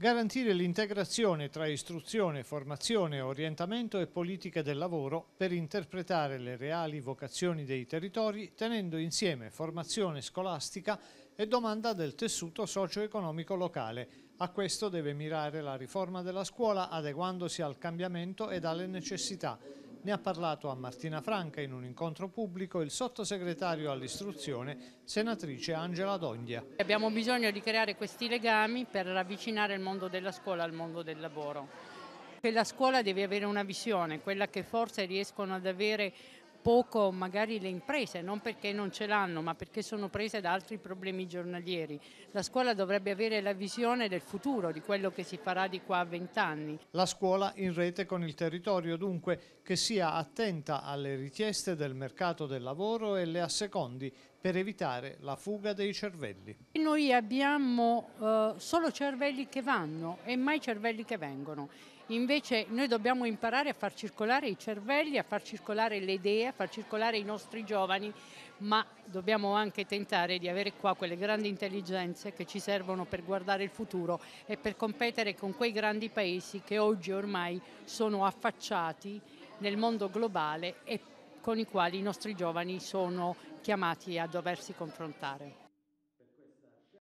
garantire l'integrazione tra istruzione, formazione, orientamento e politiche del lavoro per interpretare le reali vocazioni dei territori tenendo insieme formazione scolastica e domanda del tessuto socio-economico locale. A questo deve mirare la riforma della scuola adeguandosi al cambiamento ed alle necessità ne ha parlato a Martina Franca in un incontro pubblico il sottosegretario all'istruzione, senatrice Angela Dondia. Abbiamo bisogno di creare questi legami per avvicinare il mondo della scuola al mondo del lavoro. la scuola deve avere una visione, quella che forse riescono ad avere poco magari le imprese, non perché non ce l'hanno, ma perché sono prese da altri problemi giornalieri. La scuola dovrebbe avere la visione del futuro, di quello che si farà di qua a vent'anni. La scuola in rete con il territorio, dunque, che sia attenta alle richieste del mercato del lavoro e le assecondi per evitare la fuga dei cervelli. Noi abbiamo eh, solo cervelli che vanno e mai cervelli che vengono. Invece noi dobbiamo imparare a far circolare i cervelli, a far circolare le idee, a far circolare i nostri giovani, ma dobbiamo anche tentare di avere qua quelle grandi intelligenze che ci servono per guardare il futuro e per competere con quei grandi paesi che oggi ormai sono affacciati nel mondo globale e con i quali i nostri giovani sono chiamati a doversi confrontare.